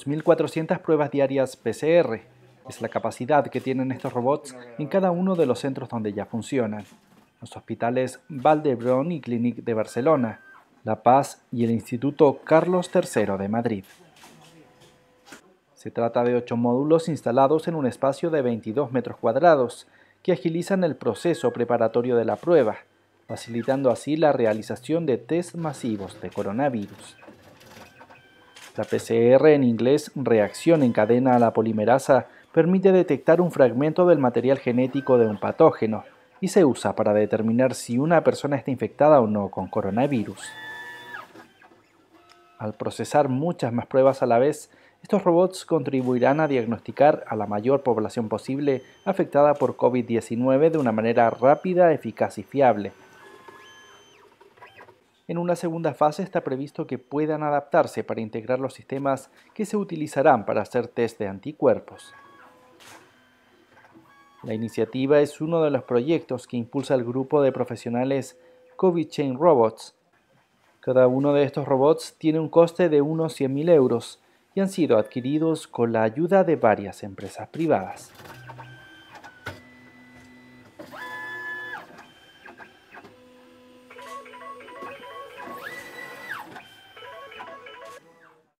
2.400 pruebas diarias PCR. Es la capacidad que tienen estos robots en cada uno de los centros donde ya funcionan. Los hospitales Valdebron y Clínic de Barcelona, La Paz y el Instituto Carlos III de Madrid. Se trata de ocho módulos instalados en un espacio de 22 metros cuadrados que agilizan el proceso preparatorio de la prueba, facilitando así la realización de test masivos de coronavirus. La PCR en inglés reacción en cadena a la polimerasa permite detectar un fragmento del material genético de un patógeno y se usa para determinar si una persona está infectada o no con coronavirus. Al procesar muchas más pruebas a la vez, estos robots contribuirán a diagnosticar a la mayor población posible afectada por COVID-19 de una manera rápida, eficaz y fiable, en una segunda fase está previsto que puedan adaptarse para integrar los sistemas que se utilizarán para hacer test de anticuerpos. La iniciativa es uno de los proyectos que impulsa el grupo de profesionales COVID Chain Robots. Cada uno de estos robots tiene un coste de unos 100.000 euros y han sido adquiridos con la ayuda de varias empresas privadas.